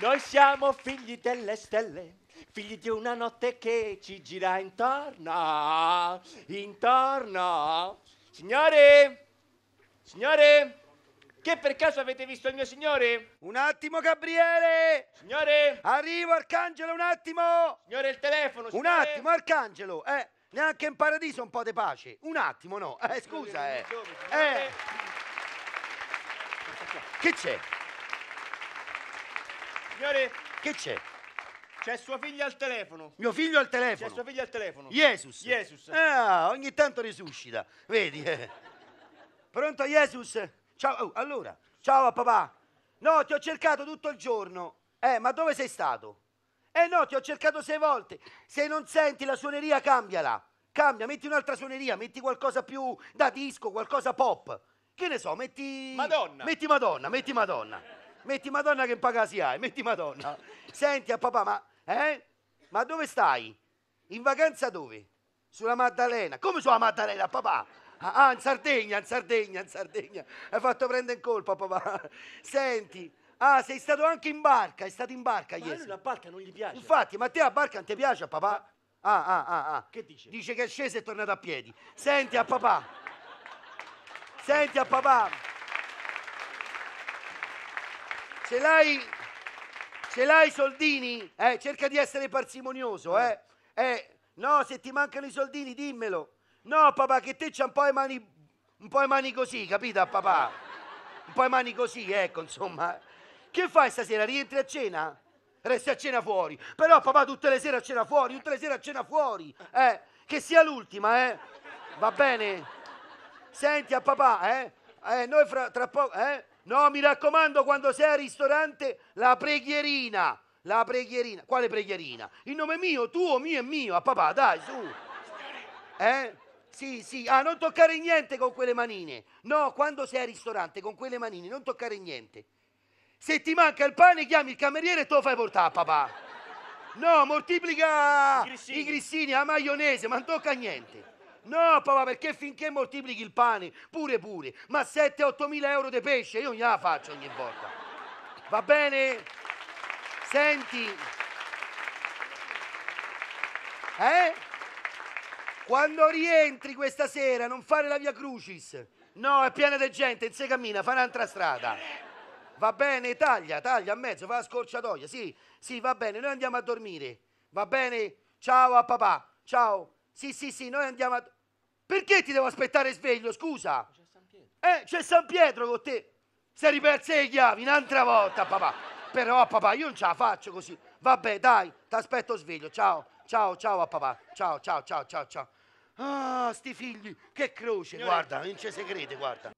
Noi siamo figli delle stelle, figli di una notte che ci gira intorno, intorno. Signore, signori, che per caso avete visto il mio signore? Un attimo, Gabriele! Signore! Arrivo, Arcangelo, un attimo! Signore, il telefono! Signore. Un attimo, Arcangelo, eh! Neanche in paradiso un po' di pace. Un attimo, no. Eh, scusa, eh. eh. Che c'è? Signore, che c'è? C'è sua figlia al telefono. Mio figlio al telefono. C'è sua figlia al telefono. Jesus. Jesus. Ah, ogni tanto risuscita. Vedi? Eh. Pronto, Jesus? Ciao, oh, allora. Ciao a papà. No, ti ho cercato tutto il giorno. Eh, ma dove sei stato? Eh no, ti ho cercato sei volte. Se non senti la suoneria, cambiala. Cambia, metti un'altra suoneria, metti qualcosa più da disco, qualcosa pop. Che ne so, metti. Madonna! Metti Madonna, metti Madonna. Metti Madonna che paga si hai, metti Madonna. Senti a papà, ma. Eh? Ma dove stai? In vacanza dove? Sulla Maddalena. Come sulla Maddalena, papà? Ah, ah, in Sardegna, in Sardegna, in Sardegna. Hai fatto prendere in colpa, papà. Senti, Ah, sei stato anche in barca, è stato in barca Ma a ieri. lui la barca non gli piace. Infatti, ma te la barca non ti piace a papà? Ah, ah, ah, ah. Che dice? Dice che è sceso e è tornato a piedi. Senti a papà. Senti a papà. Ce l'hai? Ce l'hai i soldini? Eh, cerca di essere parsimonioso, eh. Eh, eh no, se ti mancano i soldini dimmelo. No, papà, che te c'ha un po' le mani un po' le mani così, capito, a papà? Un po' le mani così, ecco, insomma. Che fai stasera? Rientri a cena? Resti a cena fuori. Però papà tutte le sere a cena fuori, tutte le sere a cena fuori. Eh, che sia l'ultima, eh? Va bene? Senti a papà, eh? eh noi fra, tra poco, eh? No, mi raccomando, quando sei al ristorante, la preghierina. La preghierina. Quale preghierina? Il nome mio, tuo, mio e mio. A papà, dai, su. Eh? Sì, sì. Ah, non toccare niente con quelle manine. No, quando sei al ristorante, con quelle manine, non toccare niente. Se ti manca il pane, chiami il cameriere e te lo fai portare, papà. No, moltiplica I grissini. i la maionese, ma non tocca a niente. No, papà, perché finché moltiplichi il pane, pure pure, ma 7-8 mila euro di pesce io gliela faccio ogni volta. Va bene? Senti. Eh? Quando rientri questa sera non fare la via Crucis. No, è piena di gente, non si cammina, fa un'altra strada va bene, taglia, taglia a mezzo, fa la scorciatoia, sì, sì, va bene, noi andiamo a dormire, va bene, ciao a papà, ciao, sì, sì, sì, noi andiamo a... Perché ti devo aspettare sveglio, scusa? C'è San Pietro. Eh, c'è San Pietro con te. Sei riperse le chiavi, un'altra volta, papà. Però, papà, io non ce la faccio così. va bene, dai, ti aspetto sveglio, ciao, ciao, ciao a papà, ciao, ciao, ciao, ciao, ciao. Ah, sti figli, che croce, guarda, non ci si guarda.